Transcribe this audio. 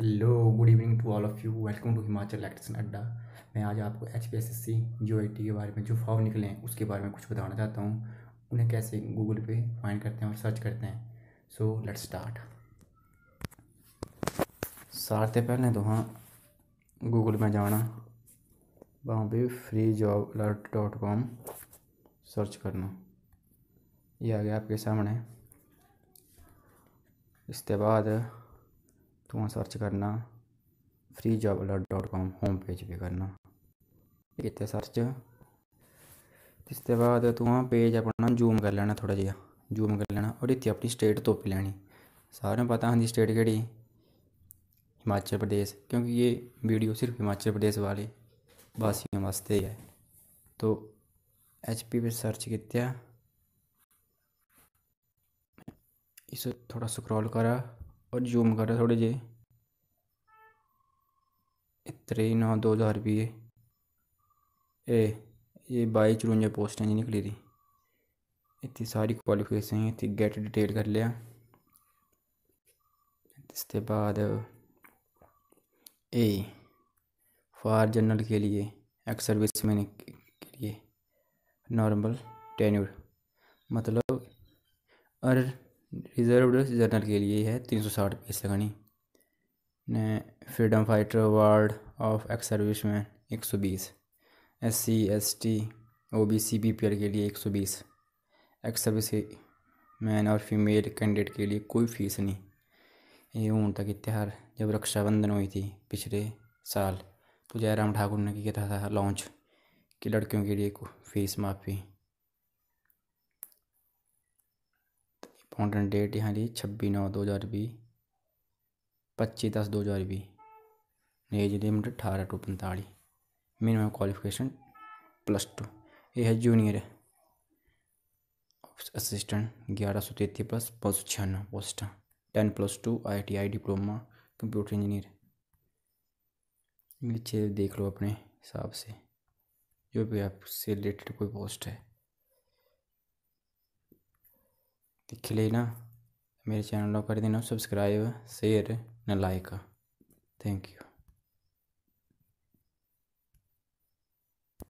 hello good evening to all of you welcome to Himachal electrician अड्डा मैं आज आपको H P S S C जो आई टी के बारे में जो फॉर्म निकले हैं उसके बारे में कुछ बताना चाहता हूँ उन्हें कैसे गूगल पे फाइंड करते हैं और सर्च करते हैं सो लेट्स स्टार्ट सारते पहले तो हाँ गूगल में जाना वहाँ पे free job alert dot com search करना ये आ गया आपके सामने इसके बाद तो वहाँ सर्च करना free job alert dot com home page पर करना इतने सर्च इसके बाद वहाँ पेज अपना जूम कर लेना थोड़ा जहा जूम कर लेना और इतनी अपनी स्टेट तुप्पी लैनी सारे पता होंदी स्टेट केह्ड़ी हिमाचल प्रदेश क्योंकि ये वीडियो सिर्फ हिमाचल प्रदेश वाले वासियों वास्ते है तो एच पी पर सर्च किया इस थोड़ा स्क्रॉल करा और जूम करो थोड़े जे त्रेई नौ दो हज़ार भी ए ये बाई चरुंजा पोस्टें जी निकली थी इतनी सारी क्वालिफिकेशन इतनी गेट डिटेल कर लिया इसके बाद ए फार जनरल के लिए एक्स सर्विस मैन के लिए नॉर्मल टेन्यूर मतलब अर रिजर्व जनरल के लिए है तीन सौ साठ पेज लगानी ने freedom fighter award of ex serviceman एक सौ बीस S C S T O B C B P L के लिए एक सौ बीस एक्स सर्विस मैन और फीमेल कैंडिडेट के लिए कोई फीस नहीं ये हूँ तक इतिहार जब रक्षाबंधन हुई थी पिछले साल तो जयराम ठाकुर ने किया था लॉन्च कि लड़कियों के लिए फीस माफ़ी कॉन्टेंट डेट यहाँ ली छब्बीस नौ दो हज़ार भी पच्चीस दस दो हज़ार भी एज लिमिट अठारह टू पंताली मिनिमम क्वालिफिकेशन प्लस टू यह है जूनियर असिस्टेंट ग्यारह सौ तेती प्लस पाँच सौ छियानवे post ten plus two I T I diploma computer engineer नीचे देख लो अपने हिसाब से जो भी आपसे रिलेटेड कोई पोस्ट है दिक्खी ली ना मेरे चैनल कर देना subscribe share like thank you